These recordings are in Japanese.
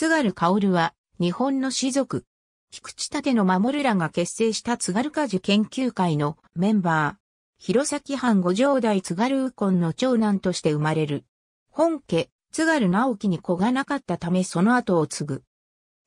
津軽薫は、日本の士族、菊池立の守らが結成した津軽果樹研究会のメンバー、弘前藩五条代津軽右近の長男として生まれる。本家、津軽直樹に子がなかったためその後を継ぐ。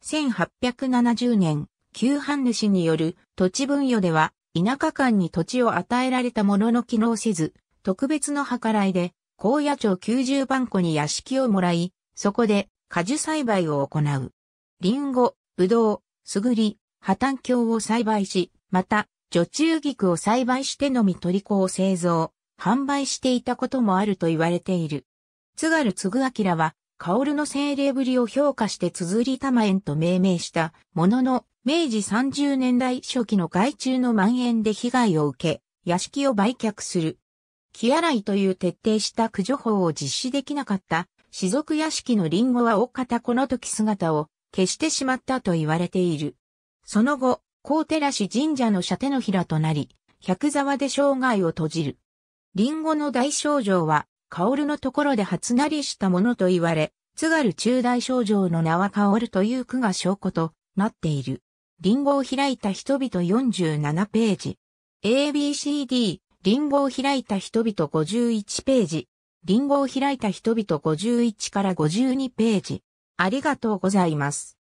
1870年、旧藩主による土地分与では、田舎間に土地を与えられたものの機能せず、特別の計らいで、高野町90番湖に屋敷をもらい、そこで果樹栽培を行う。リンゴ、ブドウ、スグリ、破綻鏡を栽培し、また、女中菊を栽培してのみ取り子を製造、販売していたこともあると言われている。津軽継明は、薫の精霊ぶりを評価して綴り玉園と命名したものの、明治30年代初期の害虫の蔓延で被害を受け、屋敷を売却する。木洗いという徹底した駆除法を実施できなかった士族屋敷のリンゴは大方この時姿を消してしまったと言われている。その後、高寺市神社の射手のひらとなり、百沢で生涯を閉じる。リンゴの大症状は、薫のところで初なりしたものと言われ、津軽中大症状の名は薫という句が証拠となっている。リンゴを開いた人々47ページ。ABCD、リンゴを開いた人々51ページ。リンゴを開いた人々51から52ページ。ありがとうございます。